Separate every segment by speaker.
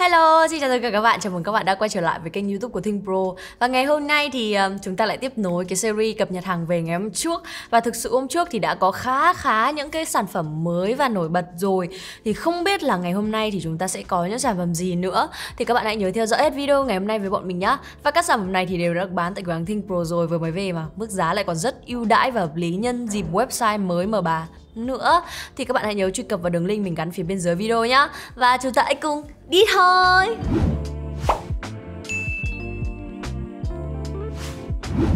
Speaker 1: Hello, xin chào tất cả các bạn, chào mừng các bạn đã quay trở lại với kênh youtube của Think Pro Và ngày hôm nay thì um, chúng ta lại tiếp nối cái series cập nhật hàng về ngày hôm trước Và thực sự hôm trước thì đã có khá khá những cái sản phẩm mới và nổi bật rồi Thì không biết là ngày hôm nay thì chúng ta sẽ có những sản phẩm gì nữa Thì các bạn hãy nhớ theo dõi hết video ngày hôm nay với bọn mình nhá Và các sản phẩm này thì đều đã được bán tại cửa hàng Think Pro rồi vừa mới về mà Mức giá lại còn rất ưu đãi và hợp lý nhân dịp website mới mở bà nữa thì các bạn hãy nhớ truy cập vào đường link mình gắn phía bên dưới video nhé Và chúng ta hãy cùng đi thôi.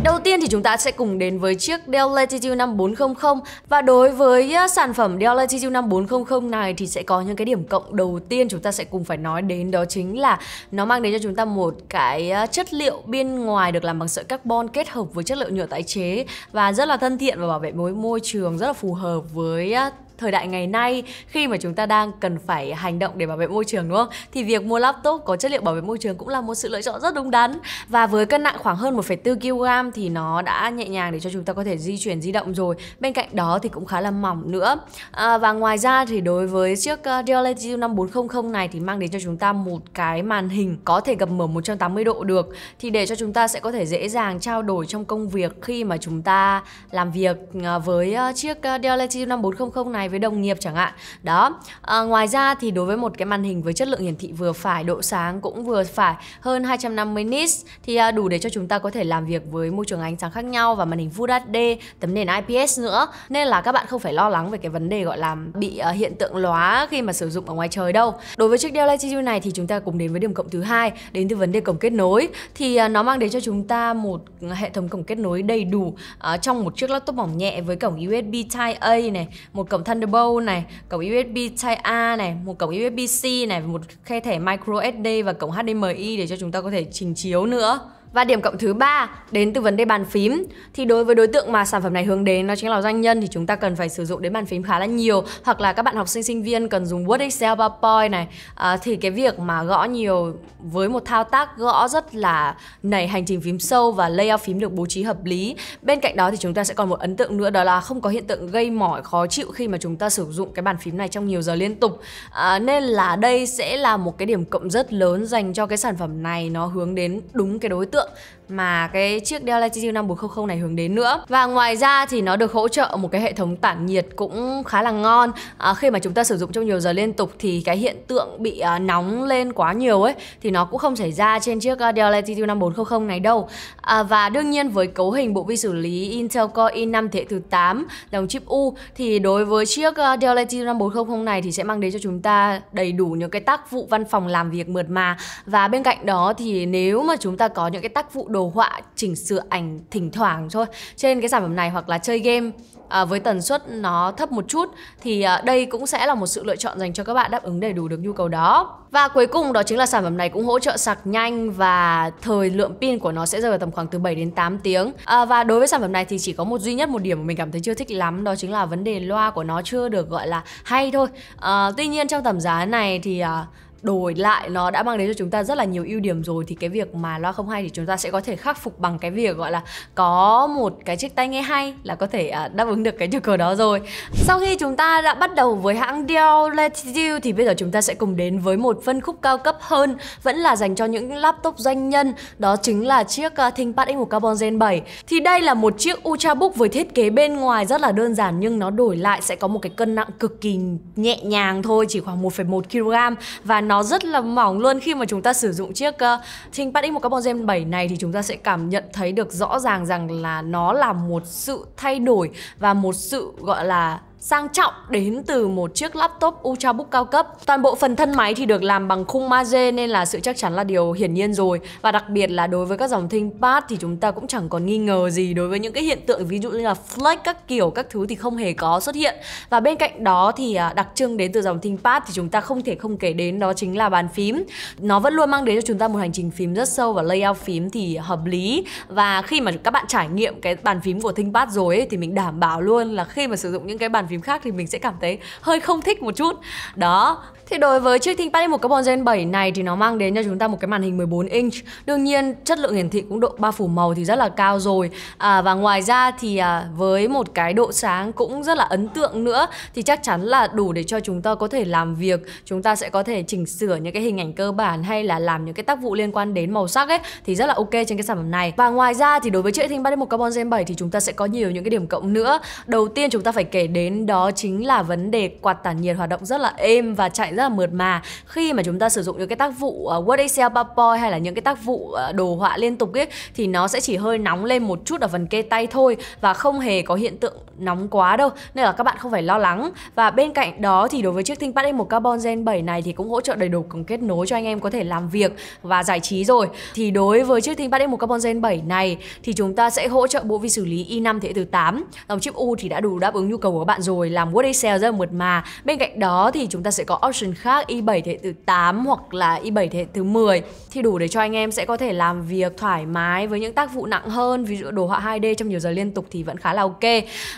Speaker 1: Đầu tiên thì chúng ta sẽ cùng đến với chiếc Dell Latitude 5400 và đối với à, sản phẩm Dell Latitude 5400 này thì sẽ có những cái điểm cộng đầu tiên chúng ta sẽ cùng phải nói đến đó chính là nó mang đến cho chúng ta một cái à, chất liệu bên ngoài được làm bằng sợi carbon kết hợp với chất liệu nhựa tái chế và rất là thân thiện và bảo vệ mối môi trường rất là phù hợp với à, thời đại ngày nay khi mà chúng ta đang cần phải hành động để bảo vệ môi trường đúng không? Thì việc mua laptop có chất liệu bảo vệ môi trường cũng là một sự lựa chọn rất đúng đắn. Và với cân nặng khoảng hơn 1,4 kg thì nó đã nhẹ nhàng để cho chúng ta có thể di chuyển di động rồi. Bên cạnh đó thì cũng khá là mỏng nữa. À, và ngoài ra thì đối với chiếc uh, Dell Latitude 5400 này thì mang đến cho chúng ta một cái màn hình có thể gập mở 180 độ được thì để cho chúng ta sẽ có thể dễ dàng trao đổi trong công việc khi mà chúng ta làm việc ờ, với ờ, chiếc Dell Latitude 5400 này với đồng nghiệp chẳng hạn đó à, ngoài ra thì đối với một cái màn hình với chất lượng hiển thị vừa phải độ sáng cũng vừa phải hơn 250 nits thì à, đủ để cho chúng ta có thể làm việc với môi trường ánh sáng khác nhau và màn hình Full HD tấm nền IPS nữa nên là các bạn không phải lo lắng về cái vấn đề gọi là bị à, hiện tượng lóa khi mà sử dụng ở ngoài trời đâu đối với chiếc Dell Latitude này thì chúng ta cùng đến với điểm cộng thứ hai đến từ vấn đề cổng kết nối thì à, nó mang đến cho chúng ta một hệ thống cổng kết nối đầy đủ à, trong một chiếc laptop mỏng nhẹ với cổng USB Type A này một cổng Thunderbolt này, cổng USB Type-A này, một cổng USB-C này, một khe thẻ micro SD và cổng HDMI để cho chúng ta có thể trình chiếu nữa. Và điểm cộng thứ ba đến từ vấn đề bàn phím thì đối với đối tượng mà sản phẩm này hướng đến nó chính là doanh nhân thì chúng ta cần phải sử dụng đến bàn phím khá là nhiều hoặc là các bạn học sinh sinh viên cần dùng Word Excel PowerPoint này à, thì cái việc mà gõ nhiều với một thao tác gõ rất là nảy hành trình phím sâu và layout phím được bố trí hợp lý. Bên cạnh đó thì chúng ta sẽ còn một ấn tượng nữa đó là không có hiện tượng gây mỏi khó chịu khi mà chúng ta sử dụng cái bàn phím này trong nhiều giờ liên tục. À, nên là đây sẽ là một cái điểm cộng rất lớn dành cho cái sản phẩm này nó hướng đến đúng cái đối tượng 何 mà cái chiếc Dell Latitude 5400 này hướng đến nữa và ngoài ra thì nó được hỗ trợ một cái hệ thống tản nhiệt cũng khá là ngon à, khi mà chúng ta sử dụng trong nhiều giờ liên tục thì cái hiện tượng bị à, nóng lên quá nhiều ấy thì nó cũng không xảy ra trên chiếc uh, Dell Latitude 5400 này đâu à, và đương nhiên với cấu hình bộ vi xử lý Intel Core i5 thế hệ thứ 8 dòng chip U thì đối với chiếc uh, Dell Latitude 5400 này thì sẽ mang đến cho chúng ta đầy đủ những cái tác vụ văn phòng làm việc mượt mà và bên cạnh đó thì nếu mà chúng ta có những cái tác vụ đồ họa chỉnh sửa ảnh thỉnh thoảng thôi trên cái sản phẩm này hoặc là chơi game à, với tần suất nó thấp một chút thì à, đây cũng sẽ là một sự lựa chọn dành cho các bạn đáp ứng đầy đủ được nhu cầu đó và cuối cùng đó chính là sản phẩm này cũng hỗ trợ sạc nhanh và thời lượng pin của nó sẽ rơi vào tầm khoảng từ 7 đến 8 tiếng à, và đối với sản phẩm này thì chỉ có một duy nhất một điểm mà mình cảm thấy chưa thích lắm đó chính là vấn đề loa của nó chưa được gọi là hay thôi à, tuy nhiên trong tầm giá này thì à, đổi lại nó đã mang đến cho chúng ta rất là nhiều ưu điểm rồi thì cái việc mà loa không hay thì chúng ta sẽ có thể khắc phục bằng cái việc gọi là có một cái chiếc tai nghe hay là có thể à, đáp ứng được cái nhu cầu đó rồi sau khi chúng ta đã bắt đầu với hãng Dell Latitude thì bây giờ chúng ta sẽ cùng đến với một phân khúc cao cấp hơn vẫn là dành cho những laptop doanh nhân đó chính là chiếc à, ThinkPad X1 Carbon Gen 7 thì đây là một chiếc Ultrabook với thiết kế bên ngoài rất là đơn giản nhưng nó đổi lại sẽ có một cái cân nặng cực kỳ nhẹ nhàng thôi chỉ khoảng 1,1 kg và nó nó rất là mỏng luôn khi mà chúng ta sử dụng chiếc uh, ờ, ThinkPad X1 Carbon Gen 7 này thì chúng ta sẽ cảm nhận thấy được rõ ràng rằng là nó là một sự thay đổi và một sự gọi là sang trọng đến từ một chiếc laptop Ultrabook cao cấp. Toàn bộ phần thân máy thì được làm bằng khung magie nên là sự chắc chắn là điều hiển nhiên rồi. Và đặc biệt là đối với các dòng ThinkPad thì chúng ta cũng chẳng còn nghi ngờ gì đối với những cái hiện tượng ví dụ như là flex các kiểu các thứ thì không hề có xuất hiện. Và bên cạnh đó thì à, đặc trưng đến từ dòng ThinkPad thì chúng ta không thể không kể đến đó chính là bàn phím. Nó vẫn luôn mang đến cho chúng ta một hành trình phím rất sâu và layout phím thì hợp lý. Và khi mà các bạn trải nghiệm cái bàn phím của ThinkPad rồi ấy, thì mình đảm bảo luôn là khi mà sử dụng những cái bàn phím phím khác thì mình sẽ cảm thấy hơi không thích một chút đó thì đối với chiếc ThinkPad M1 Carbon Gen 7 này thì nó mang đến cho chúng ta một cái màn hình 14 inch. Đương nhiên chất lượng hiển thị cũng độ bao phủ màu thì rất là cao rồi. À, và ngoài ra thì à, với một cái độ sáng cũng rất là ấn tượng nữa thì chắc chắn là đủ để cho chúng ta có thể làm việc. Chúng ta sẽ có thể chỉnh sửa những cái hình ảnh cơ bản hay là làm những cái tác vụ liên quan đến màu sắc ấy thì rất là ok trên cái sản phẩm này. Và ngoài ra thì đối với chiếc ThinkPad M1 Carbon Gen 7 thì chúng ta sẽ có nhiều những cái điểm cộng nữa. Đầu tiên chúng ta phải kể đến đó chính là vấn đề quạt tản nhiệt hoạt động rất là êm và chạy rất là mượt mà khi mà chúng ta sử dụng những cái tác vụ Word Excel PowerPoint hay là những cái tác vụ ờ, đồ họa liên tục ấy thì nó sẽ chỉ hơi nóng lên một chút ở phần kê tay thôi và không hề có hiện tượng nóng quá đâu nên là các bạn không phải lo lắng và bên cạnh đó thì đối với chiếc ThinkPad M1 Carbon Gen 7 này thì cũng hỗ trợ đầy đủ cùng kết nối cho anh em có thể làm việc và giải trí rồi thì đối với chiếc ThinkPad M1 Carbon Gen 7 này thì chúng ta sẽ hỗ trợ bộ vi xử lý i5 thế hệ thứ 8 dòng chip U thì đã đủ đáp ứng nhu cầu của các bạn rồi rồi làm word Excel rất là mượt mà bên cạnh đó thì chúng ta sẽ có option khác i7 thế hệ thứ 8 hoặc là i7 thế hệ thứ 10 thì đủ để cho anh em sẽ có thể làm việc thoải mái với những tác vụ nặng hơn ví dụ đồ họa 2D trong nhiều giờ liên tục thì vẫn khá là ok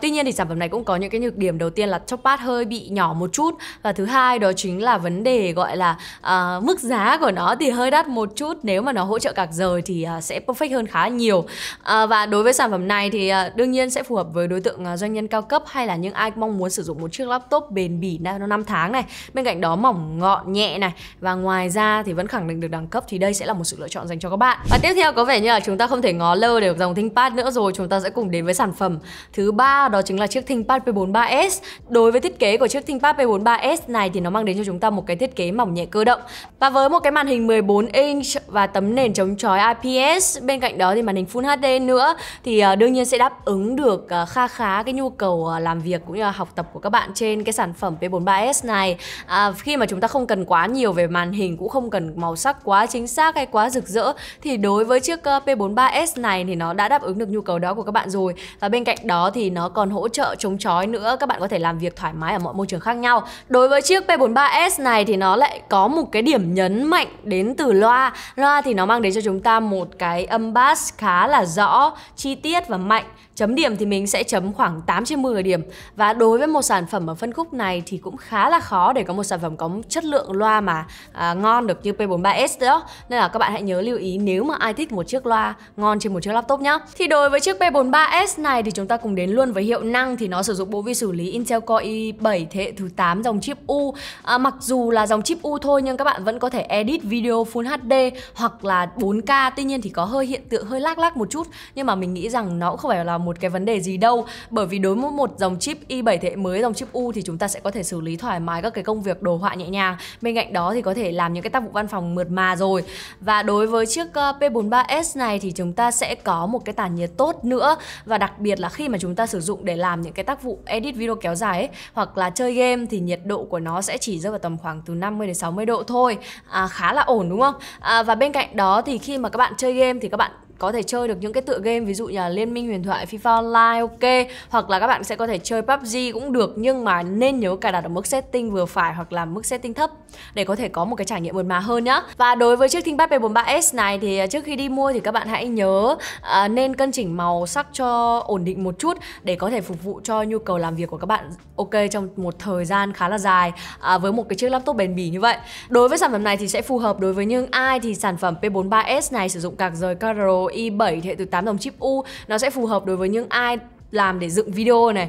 Speaker 1: tuy nhiên thì sản phẩm này cũng có những cái nhược điểm đầu tiên là chop pad hơi bị nhỏ một chút và thứ hai đó chính là vấn đề gọi là uh, mức giá của nó thì hơi đắt một chút nếu mà nó hỗ trợ cạc rời thì uh, sẽ perfect hơn khá nhiều uh, và đối với sản phẩm này thì uh, đương nhiên sẽ phù hợp với đối tượng uh, doanh nhân cao cấp hay là những ai mong muốn sử dụng một chiếc laptop bền bỉ nào 5 tháng này bên cạnh đó mỏng ngọn nhẹ này và ngoài ra thì vẫn khẳng định được đẳng cấp thì đây sẽ là một sự lựa chọn dành cho các bạn và tiếp theo có vẻ như là chúng ta không thể ngó lơ được dòng ThinkPad nữa rồi chúng ta sẽ cùng đến với sản phẩm thứ ba đó chính là chiếc ThinkPad P43s đối với thiết kế của chiếc ThinkPad P43s này thì nó mang đến cho chúng ta một cái thiết kế mỏng nhẹ cơ động và với một cái màn hình 14 inch và tấm nền chống chói IPS bên cạnh đó thì màn hình Full HD nữa thì ờ, đương nhiên sẽ đáp ứng được ờ, kha khá cái nhu cầu ờ, làm việc cũng như là học tập của các bạn trên cái sản phẩm P43S này à, khi mà chúng ta không cần quá nhiều về màn hình cũng không cần màu sắc quá chính xác hay quá rực rỡ thì đối với chiếc ờ, P43S này thì nó đã đáp ứng được nhu cầu đó của các bạn rồi và bên cạnh đó thì nó còn hỗ trợ chống chói nữa các bạn có thể làm việc thoải mái ở mọi môi trường khác nhau đối với chiếc P43S này thì nó lại có một cái điểm nhấn mạnh đến từ loa loa thì nó mang đến cho chúng ta một cái âm bass khá là rõ chi tiết và mạnh chấm điểm thì mình sẽ chấm khoảng 8 trên 10 điểm và đối với một sản phẩm ở phân khúc này thì cũng khá là khó để có một sản phẩm có chất lượng loa mà à, ngon được như P43S đó. Nên là các bạn hãy nhớ lưu ý nếu mà ai thích một chiếc loa ngon trên một chiếc laptop nhá. Thì đối với chiếc P43S này thì chúng ta cùng đến luôn với hiệu năng thì nó sử dụng bộ vi xử lý Intel Core i7 thế hệ thứ 8 dòng chip U. À, mặc dù là dòng chip U thôi nhưng các bạn vẫn có thể edit video Full HD hoặc là 4K. Tuy nhiên thì có hơi hiện tượng hơi lác lác một chút nhưng mà mình nghĩ rằng nó cũng không phải là một cái vấn đề gì đâu bởi vì đối với một dòng chip i7 7 thế hệ mới dòng chip U thì chúng ta sẽ có thể xử lý thoải mái các cái công việc đồ họa nhẹ nhàng. Bên cạnh đó thì có thể làm những cái tác vụ văn phòng mượt mà rồi. Và đối với chiếc ờ, P43S này thì chúng ta sẽ có một cái tản nhiệt tốt nữa và đặc biệt là khi mà chúng ta sử dụng để làm những cái tác vụ edit video kéo dài ấy, hoặc là chơi game thì nhiệt độ của nó sẽ chỉ rơi vào tầm khoảng từ 50 đến 60 độ thôi. À, khá là ổn đúng không? À, và bên cạnh đó thì khi mà các bạn chơi game thì các bạn có thể chơi được những cái tựa game ví dụ như là Liên minh huyền thoại FIFA Online ok hoặc là các bạn sẽ có thể chơi PUBG cũng được nhưng mà nên nhớ cài đặt ở mức setting vừa phải hoặc là mức setting thấp để có thể có một cái trải nghiệm mượt mà hơn nhá. Và đối với chiếc ThinkPad P43s này thì à, trước khi đi mua thì các bạn hãy nhớ à, nên cân chỉnh màu sắc cho ổn định một chút để có thể phục vụ cho nhu cầu làm việc của các bạn ok trong một thời gian khá là dài à, với một cái chiếc laptop bền bỉ như vậy. Đối với sản phẩm này thì sẽ phù hợp đối với những ai thì sản phẩm P43s này sử dụng cạc rời Caro Pro i7 thế hệ thứ 8 dòng chip U nó sẽ phù hợp đối với những ai làm để dựng video này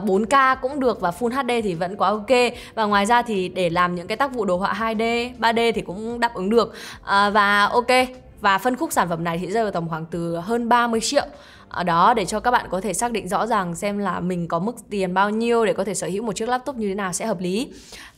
Speaker 1: 4K ờ, cũng được và Full HD thì vẫn quá ok và ngoài ra thì để làm những cái tác vụ đồ họa 2D 3D thì cũng đáp ứng được ờ, và ok và phân khúc sản phẩm này thì rơi vào tầm khoảng từ hơn 30 triệu ở đó để cho các bạn có thể xác định rõ ràng xem là mình có mức tiền bao nhiêu để có thể sở hữu một chiếc laptop như thế nào sẽ hợp lý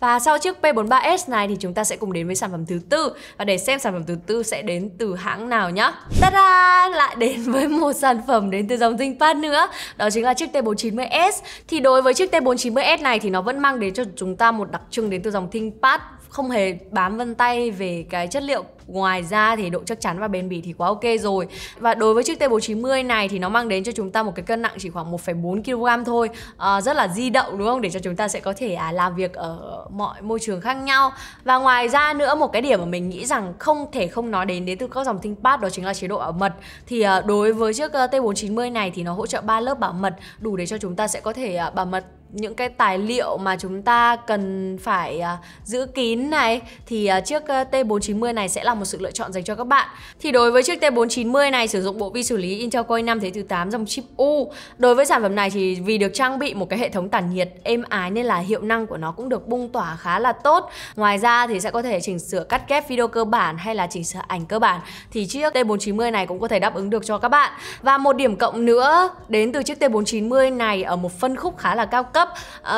Speaker 1: và sau chiếc P43s này thì chúng ta sẽ cùng đến với sản phẩm thứ tư và để xem sản phẩm thứ tư sẽ đến từ hãng nào nhá ta-da lại đến với một sản phẩm đến từ dòng ThinkPad nữa đó chính là chiếc T490s thì đối với chiếc T490s này thì nó vẫn mang đến cho chúng ta một đặc trưng đến từ dòng ThinkPad không hề bám vân tay về cái chất liệu Ngoài ra thì độ chắc chắn và bền bỉ thì quá ok rồi Và đối với chiếc T490 này thì nó mang đến cho chúng ta một cái cân nặng chỉ khoảng 1,4 kg thôi à, rất là di động đúng không để cho chúng ta sẽ có thể à, làm việc ở mọi môi trường khác nhau và ngoài ra nữa một cái điểm mà mình nghĩ rằng không thể không nói đến đến từ các dòng ThinkPad đó chính là chế độ bảo mật thì à, đối với chiếc ờ, T490 này thì nó hỗ trợ ba lớp bảo mật đủ để cho chúng ta sẽ có thể à, bảo mật những cái tài liệu mà chúng ta cần phải uh, giữ kín này thì uh, chiếc uh, à, T490 này sẽ là một sự lựa chọn dành cho các bạn. Thì đối với chiếc T490 này sử dụng bộ vi xử lý Intel Core i5 thế thứ 8 dòng chip U. Đối với sản phẩm này thì vì được trang bị một cái hệ thống tản nhiệt êm ái nên là hiệu năng của nó cũng được bung tỏa khá là tốt. Ngoài ra thì sẽ có thể chỉnh sửa cắt ghép video cơ bản hay là chỉnh sửa ảnh cơ bản thì chiếc T490 này cũng có thể đáp ứng được cho các bạn. Và một điểm cộng nữa đến từ chiếc T490 này ở một phân khúc khá là cao cấp cấp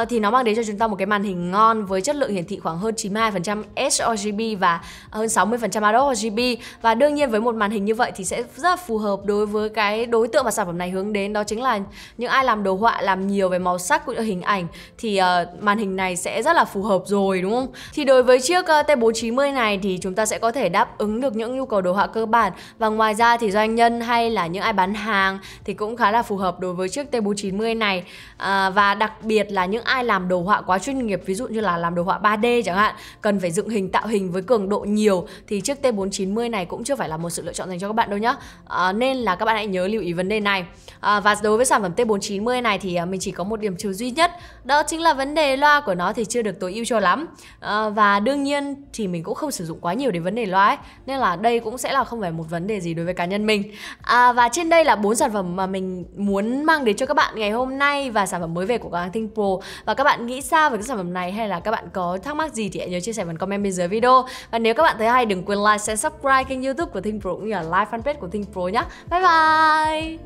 Speaker 1: uh, thì nó mang đến cho chúng ta một cái màn hình ngon với chất lượng hiển thị khoảng hơn 92% sRGB và hơn 60% RGB và đương nhiên với một màn hình như vậy thì sẽ rất phù hợp đối với cái đối tượng mà sản phẩm này hướng đến đó chính là những ai làm đồ họa làm nhiều về màu sắc cũng như hình ảnh thì uh, màn hình này sẽ rất là phù hợp rồi đúng không? Thì đối với chiếc uh, ờ, T490 này thì chúng ta sẽ có thể đáp ứng được những nhu cầu đồ họa cơ bản và ngoài ra thì doanh nhân hay là những ai bán hàng thì cũng khá là phù hợp đối với chiếc T490 này uh, và đặc biệt biệt là những ai làm đồ họa quá chuyên nghiệp ví dụ như là làm đồ họa 3D chẳng hạn cần phải dựng hình tạo hình với cường độ nhiều thì chiếc T490 này cũng chưa phải là một sự lựa chọn dành cho các bạn đâu nhé à, nên là các bạn hãy nhớ lưu ý vấn đề này à, và đối với sản phẩm T490 này thì à, mình chỉ có một điểm trừ duy nhất đó chính là vấn đề loa của nó thì chưa được tối ưu cho lắm à, và đương nhiên thì mình cũng không sử dụng quá nhiều đến vấn đề loa ấy nên là đây cũng sẽ là không phải một vấn đề gì đối với cá nhân mình à, và trên đây là bốn sản phẩm mà mình muốn mang đến cho các bạn ngày hôm nay và sản phẩm mới về của cửa hàng Wing Pro và các bạn nghĩ sao về cái sản phẩm này hay là các bạn có thắc mắc gì thì hãy nhớ chia sẻ phần comment bên dưới video và nếu các bạn thấy hay đừng quên like share subscribe kênh youtube của Thinh Pro cũng như là like fanpage của Thinh Pro nhé bye bye